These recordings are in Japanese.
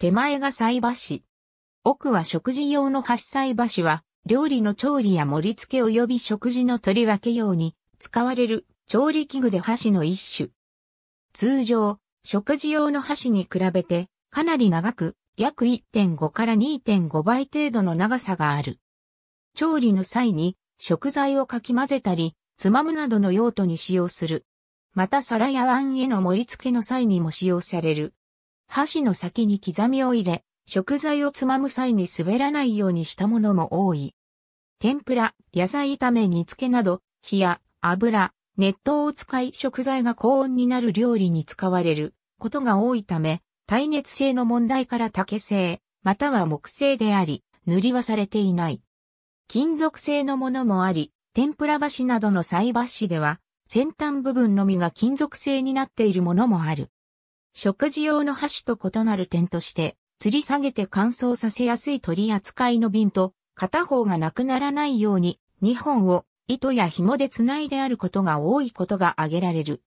手前が菜箸。奥は食事用の箸菜箸は、料理の調理や盛り付け及び食事の取り分け用に使われる調理器具で箸の一種。通常、食事用の箸に比べてかなり長く約1.5から2.5倍程度の長さがある。調理の際に食材をかき混ぜたり、つまむなどの用途に使用する。また皿や碗への盛り付けの際にも使用される。箸の先に刻みを入れ、食材をつまむ際に滑らないようにしたものも多い。天ぷら、野菜炒め煮付けなど、火や油、熱湯を使い食材が高温になる料理に使われることが多いため、耐熱性の問題から竹製、または木製であり、塗りはされていない。金属製のものもあり、天ぷら箸などの菜箸では、先端部分のみが金属製になっているものもある。食事用の箸と異なる点として、吊り下げて乾燥させやすい取り扱いの瓶と、片方がなくならないように、2本を糸や紐で繋いであることが多いことが挙げられる。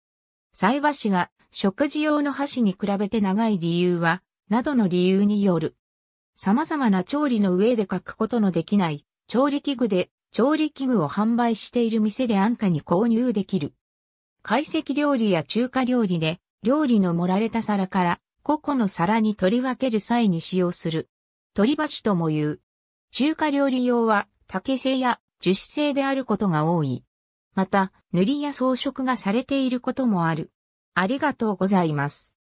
菜箸が食事用の箸に比べて長い理由は、などの理由による。様々な調理の上で書くことのできない調理器具で調理器具を販売している店で安価に購入できる。懐石料理や中華料理で料理の盛られた皿から個々の皿に取り分ける際に使用する。取り箸とも言う。中華料理用は竹製や樹脂製であることが多い。また、塗りや装飾がされていることもある。ありがとうございます。